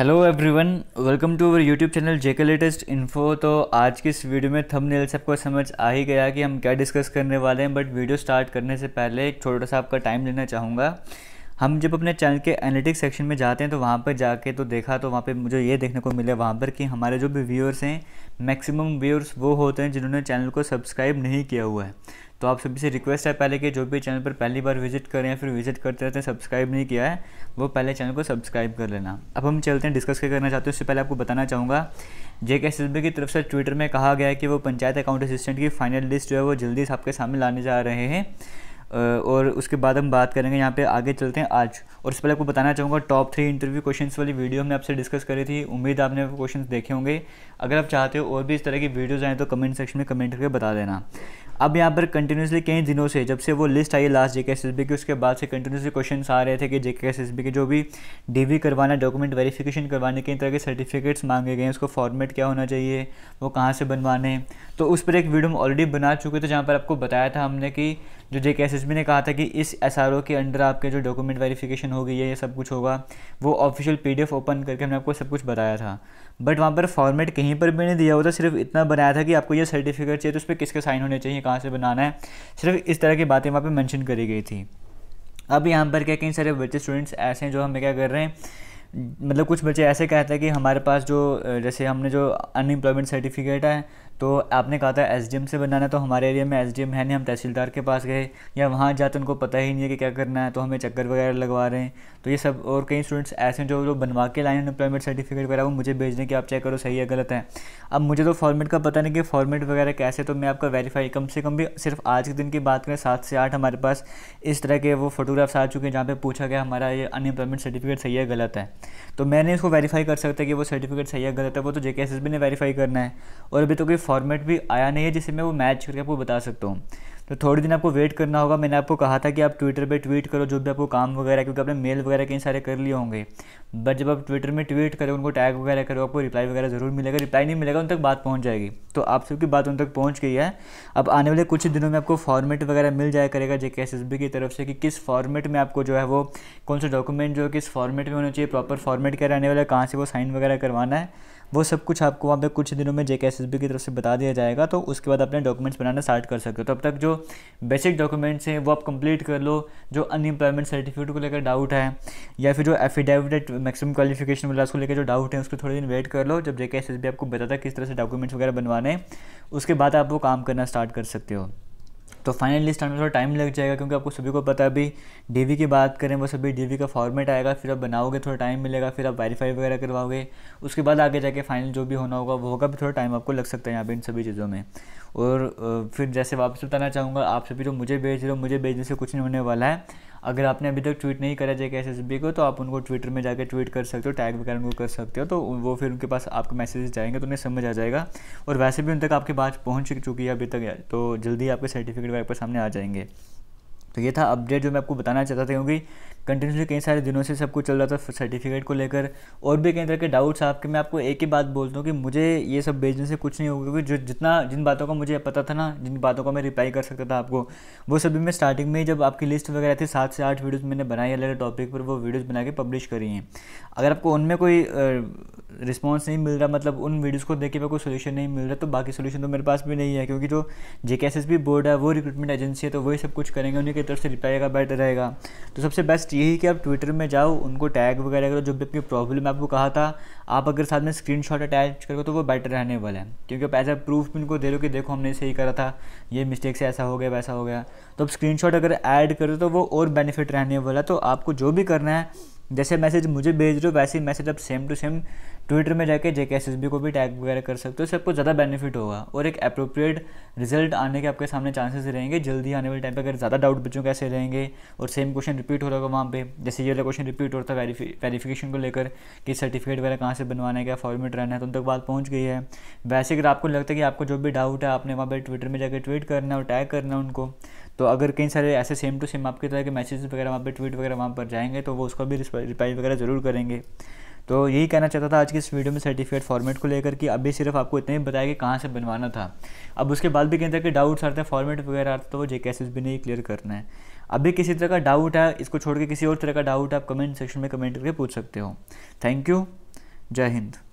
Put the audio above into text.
hello everyone welcome to our YouTube channel JK latest info तो आज की इस वीडियो में थंबनेल से आपको समझ आ ही गया कि हम क्या डिस्कस करने वाले हैं बट वीडियो स्टार्ट करने से पहले एक छोटा सा आपका टाइम लेना चाहूँगा हम जब अपने चैनल के एनालिटिक्स सेक्शन में जाते हैं तो वहाँ पर जाके तो देखा तो वहाँ पर मुझे ये देखने को मिले वहाँ पर कि हमारे जो भी व्यूअर्स हैं मैक्सिमम व्यूअर्स वो होते हैं जिन्होंने चैनल को सब्सक्राइब नहीं किया हुआ है तो आप सभी से रिक्वेस्ट है पहले कि जो भी चैनल पर पहली बार विजिट करें हैं फिर विजिट करते रहते हैं सब्सक्राइब नहीं किया है वो पहले चैनल को सब्सक्राइब कर लेना अब हम चलते हैं डिस्कस क्या करना चाहते हैं उससे पहले आपको बताना चाहूँगा जे के की तरफ से ट्विटर में कहा गया है कि वो पंचायत अकाउंट असिस्टेंट की फाइनल लिस्ट जो है वो जल्दी से आपके सामने लाने जा रहे हैं और उसके बाद हम बात करेंगे यहाँ पे आगे चलते हैं आज और इससे पहले आपको बताना चाहूँगा टॉप थ्री इंटरव्यू क्वेश्चंस वाली वीडियो हमने आपसे डिस्कस करी थी उम्मीद आपने क्वेश्चंस देखे होंगे अगर आप चाहते हो और भी इस तरह की वीडियोज़ आएँ तो कमेंट सेक्शन में कमेंट करके बता देना अब यहाँ पर कंटिन्यूसली कई दिनों से जब से वो लिस्ट आई लास्ट जेके एस की उसके बाद से कंटिन्यूसली क्वेश्चन आ रहे थे कि जेके एस के जो भी डी करवाना डॉक्यूमेंट वेरीफिकेशन करवाने के तरह के सर्टिफिकेट्स मांगे गए हैं उसको फॉर्मेट क्या होना चाहिए वो कहाँ से बनवाने तो उस पर एक वीडियो हम ऑलरेडी बना चुके थे जहाँ पर आपको बताया था हमने कि जो जे ने कहा था कि इस एस के अंडर आपके जो डॉक्यूमेंट गई होगी ये सब कुछ होगा वो ऑफिशियल पी ओपन करके हमने आपको सब कुछ बताया था बट वहाँ पर फॉर्मेट कहीं पर भी नहीं दिया हुआ था सिर्फ इतना बनाया था कि आपको ये सर्टिफिकेट चाहिए तो उस पर किसके साइन होने चाहिए कहाँ से बनाना है सिर्फ इस तरह की बातें वहाँ पर मैंशन करी गई थी अब यहाँ पर क्या कई सारे बच्चे स्टूडेंट्स ऐसे हैं जो हमें क्या कर रहे हैं मतलब कुछ बच्चे ऐसे कहते हैं कि हमारे पास जो जैसे हमने जो अनएम्प्लॉयमेंट सर्टिफिकेट है तो आपने कहा था एस से बनाना तो हमारे एरिया में एस है नहीं हम तहसीलदार के पास गए या वहाँ जाते उनको पता ही नहीं है कि क्या करना है तो हमें चक्कर वगैरह लगवा रहे हैं तो ये सब और कई स्टूडेंट्स ऐसे हैं जो जो बनवा के लाए अनएम्प्लॉयमेंट सर्टिफिकेट वगैरह वो मुझे भेज दें कि आप चेक करो सही है गलत है अब मुझे तो फॉर्मेट का पता नहीं कि फॉर्मेट वगैरह कैसे तो मैं आपका वेरीफाई कम से कम भी सिर्फ आज के दिन की बात करें सात से आठ हमारे पास इस तरह के वो फोटोग्राफ्स आ चुके हैं जहाँ पर पूछा गया हमारा ये अनएम्प्लॉयमेंट सर्टिफिकेट सही है गलत है तो मैंने इसको वेरीफाई कर सकता है कि वो सर्टिफिकेट सही है गलत है वो तो जे ने वेरीफाई करना है और अभी तो कोई फॉर्मेट भी आया नहीं है जिसे मैं वो मैच करके आपको बता सकता हूँ तो थोड़े दिन आपको वेट करना होगा मैंने आपको कहा था कि आप ट्विटर पे ट्वीट करो जो भी आपको काम वगैरह क्योंकि आपने मेल वगैरह कई सारे कर लिए होंगे बट जब आप ट्विटर में ट्वीट करो उनको टैग वगैरह करो आपको रिप्लाई वगैरह ज़रूर मिलेगा रिप्लाई नहीं मिलेगा उन तक बात पहुँच जाएगी तो आप सबकी बात उन तक पहुँच गई है अब आने वाले कुछ दिनों में आपको फॉर्मेट वगैरह मिल जाया करेगा जे की तरफ से कि किस फॉर्मेट में आपको जो है वो कौन सा डॉक्यूमेंट जो है किस फॉर्मेट में होना चाहिए प्रॉपर फॉर्मेट क्या रहने वाला है कहाँ से वो साइन वगैरह करवाना है वो सब कुछ आपको वहाँ पे कुछ दिनों में जे की तरफ से बता दिया जाएगा तो उसके बाद अपने डॉक्यूमेंट्स बनाना स्टार्ट कर सकते हो तो अब तक जो बेसिक डॉक्यूमेंट्स हैं वो आप कंप्लीट कर लो जो अनएम्प्लॉयमेंट सर्टिफिकेट को लेकर डाउट है या फिर जो एफिडेविट मैक्सिमम क्वालिफिकेशन वाला उसको लेकर जो डाउट है उसको थोड़े दिन वेट कर लो जब जेके एस आपको बताता है किस तरह से डॉक्यूमेंट्स वगैरह बनवाने उसके बाद आप वो काम करना स्टार्ट कर सकते हो तो फाइनल लिस्ट आने में थोड़ा टाइम लग जाएगा क्योंकि आपको सभी को पता है अभी डीवी की बात करें वो सभी डी का फॉर्मेट आएगा फिर आप बनाओगे थोड़ा टाइम मिलेगा फिर आप वेरीफाई वगैरह करवाओगे उसके बाद आगे जाके फाइनल जो भी होना होगा वो होगा भी थोड़ा टाइम आपको लग सकता है यहाँ पर इन सभी चीज़ों में और फिर जैसे वापस बताना चाहूँगा आप सभी जो मुझे भेज रहे हो मुझे भेजने से कुछ नहीं होने वाला है अगर आपने अभी तक ट्वीट नहीं करा जाएगा एस को तो आप उनको ट्विटर में जाकर ट्वीट कर सकते हो टैग वगैरह उनको कर सकते हो तो वो फिर उनके पास आपके मैसेज जाएंगे तो उन्हें समझ आ जाएगा और वैसे भी उन तक आपकी बात पहुँच चुकी है अभी तक तो जल्दी आपके सर्टिफिकेट वगैरह सामने आ जाएंगे तो ये था अपडेट जो मैं आपको बताना चाहता था क्योंकि कंटिन्यूसली कई सारे दिनों से सब कुछ चल रहा था सर्टिफिकेट को लेकर और भी कई तरह के डाउट्स आपके मैं आपको एक ही बात बोलता हूँ कि मुझे ये सब भेजने से कुछ नहीं होगा क्योंकि जो जितना जिन बातों का मुझे पता था ना जिन बातों का मैं रिप्लाई कर सकता था आपको वो सभी मैं स्टार्टिंग में जब आपकी लिस्ट वगैरह थी सात से आठ वीडियोज़ मैंने बनाई अलग अलग टॉपिक पर वो वीडियोज़ बना के पब्लिश करी हैं अगर आपको उनमें कोई रिस्पॉन्स नहीं मिल रहा मतलब उन वीडियोज़ को देख के कोई सोल्यूशन नहीं मिल रहा तो बाकी सोल्यूशन तो मेरे पास भी नहीं है क्योंकि जो जे बोर्ड है वो रिक्रूटमेंट एजेंसी है तो वही सब कुछ करेंगे उन्हीं की तरफ से रिप्लाई का बेटर रहेगा तो सबसे बेस्ट जस्ट यही कि आप ट्विटर में जाओ उनको टैग वगैरह करो जो भी अपनी प्रॉब्लम आपको कहा था आप अगर साथ में स्क्रीन शॉट अटैच करो तो वो बेटर रहने वाला है क्योंकि आप एज प्रूफ भी उनको दे रहे हो कि देखो हमने सही करा था ये मिस्टेक से ऐसा हो गया वैसा हो गया तो आप स्क्रीन अगर ऐड करो तो वो और बेनिफिट रहने वाला तो आपको जो भी करना है जैसे मैसेज मुझे भेज रहे हो वैसे ही मैसेज आप सेम टू सेम ट्विटर में जाके एस को भी टैग वगैरह कर सकते हो इससे आपको ज़्यादा बेनिफिट होगा और एक अप्रोप्रिएट रिजल्ट आने के आपके सामने चांसेस रहेंगे जल्दी आने वाले टाइम पर अगर ज़्यादा डाउट बच्चों कैसे रहेंगे और सेम क्वेश्चन रिपीट हो रहा होगा वहाँ पर जैसे ये वाला क्वेश्चन रिपीट होता है वेरीफिकेशन को लेकर कि सर्टिफिकेट वगैरह कहाँ से बनवाना है क्या फॉर्मेट रहना है तो उन तक बात पहुँच गई है वैसे अगर आपको लगता है कि आपको जो भी डाउट है आपने वहाँ पर ट्विटर में जाकर ट्वीट करना है और टैग करना है उनको तो अगर कई सारे ऐसे सेम टू सेम आपके तरह के मैसेज वगैरह वहाँ पर ट्वीट वगैरह वहाँ पर जाएंगे तो वो उसका भी रिप्लाई वगैरह ज़रूर करेंगे तो यही कहना चाहता था आज के इस वीडियो में सर्टिफिकेट फॉर्मेट को लेकर कि अभी सिर्फ आपको इतना ही बताया कि कहाँ से बनवाना था अब उसके बाद भी कहीं तरह के डाउट्स आते हैं फॉर्मेट वगैरह आते तो वो जे भी नहीं क्लियर करना है अभी किसी तरह का डाउट है इसको छोड़ के किसी और तरह का डाउट आप कमेंट सेक्शन में कमेंट करके पूछ सकते हो थैंक यू जय हिंद